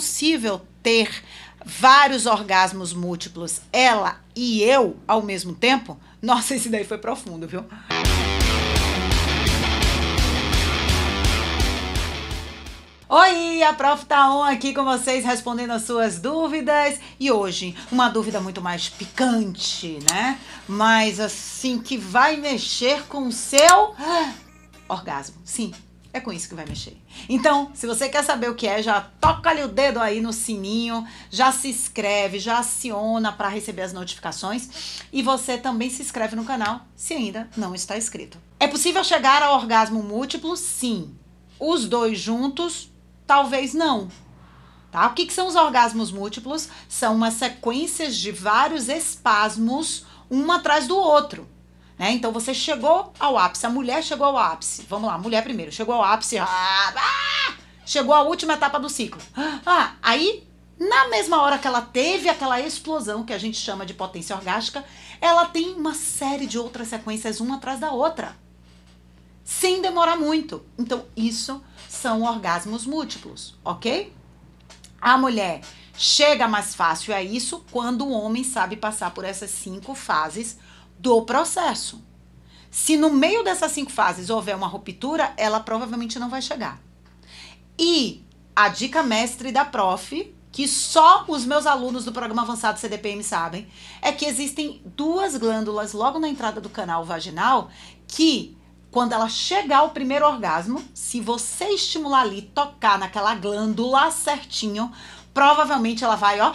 possível ter vários orgasmos múltiplos, ela e eu, ao mesmo tempo? Nossa, esse daí foi profundo, viu? Oi, a Prof. Taon tá aqui com vocês respondendo as suas dúvidas. E hoje, uma dúvida muito mais picante, né? Mas assim, que vai mexer com o seu ah. orgasmo. Sim, é com isso que vai mexer. Então, se você quer saber o que é, já toca ali o dedo aí no sininho, já se inscreve, já aciona para receber as notificações e você também se inscreve no canal se ainda não está inscrito. É possível chegar ao orgasmo múltiplo? Sim. Os dois juntos? Talvez não. Tá? O que, que são os orgasmos múltiplos? São uma sequência de vários espasmos um atrás do outro. Né? Então você chegou ao ápice, a mulher chegou ao ápice. Vamos lá, mulher primeiro, chegou ao ápice. Ah, ah, chegou à última etapa do ciclo. Ah, aí, na mesma hora que ela teve aquela explosão que a gente chama de potência orgástica, ela tem uma série de outras sequências, uma atrás da outra. Sem demorar muito. Então, isso são orgasmos múltiplos, ok? A mulher chega mais fácil a é isso quando o homem sabe passar por essas cinco fases do processo. Se no meio dessas cinco fases houver uma ruptura, ela provavelmente não vai chegar. E a dica mestre da prof, que só os meus alunos do programa avançado CDPM sabem, é que existem duas glândulas logo na entrada do canal vaginal que quando ela chegar ao primeiro orgasmo, se você estimular ali, tocar naquela glândula certinho, provavelmente ela vai, ó,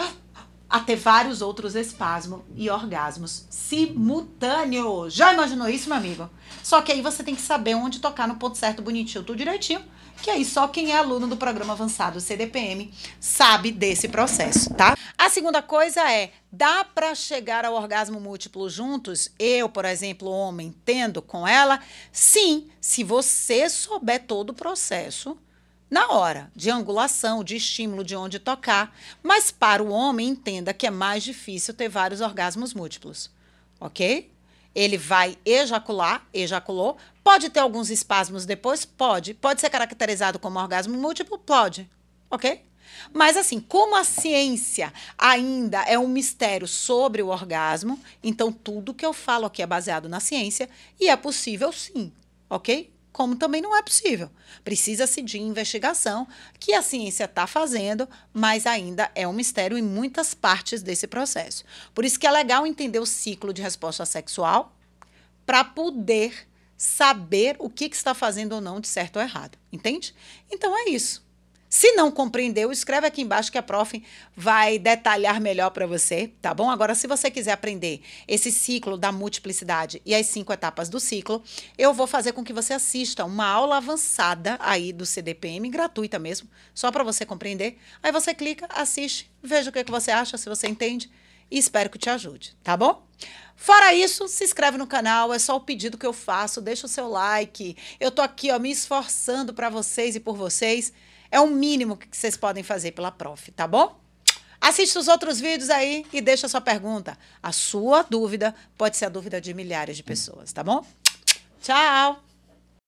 a ter vários outros espasmos e orgasmos simultâneos. Já imaginou isso, meu amigo? Só que aí você tem que saber onde tocar no ponto certo, bonitinho, tudo direitinho, que aí só quem é aluno do programa avançado CDPM sabe desse processo, tá? A segunda coisa é, dá para chegar ao orgasmo múltiplo juntos? Eu, por exemplo, homem, tendo com ela? Sim, se você souber todo o processo na hora, de angulação, de estímulo, de onde tocar. Mas para o homem, entenda que é mais difícil ter vários orgasmos múltiplos, ok? Ele vai ejacular, ejaculou, pode ter alguns espasmos depois? Pode. Pode ser caracterizado como orgasmo múltiplo? Pode, ok? Mas assim, como a ciência ainda é um mistério sobre o orgasmo, então tudo que eu falo aqui é baseado na ciência e é possível sim, ok? como também não é possível. Precisa-se de investigação, que a ciência está fazendo, mas ainda é um mistério em muitas partes desse processo. Por isso que é legal entender o ciclo de resposta sexual para poder saber o que, que está fazendo ou não de certo ou errado. Entende? Então é isso. Se não compreendeu, escreve aqui embaixo que a prof vai detalhar melhor para você, tá bom? Agora, se você quiser aprender esse ciclo da multiplicidade e as cinco etapas do ciclo, eu vou fazer com que você assista uma aula avançada aí do CDPM, gratuita mesmo, só para você compreender. Aí você clica, assiste, veja o que, é que você acha, se você entende, e espero que te ajude, tá bom? Fora isso, se inscreve no canal, é só o pedido que eu faço, deixa o seu like. Eu tô aqui, ó, me esforçando para vocês e por vocês. É o mínimo que vocês podem fazer pela prof, tá bom? Assista os outros vídeos aí e deixa a sua pergunta. A sua dúvida pode ser a dúvida de milhares de pessoas, tá bom? Tchau!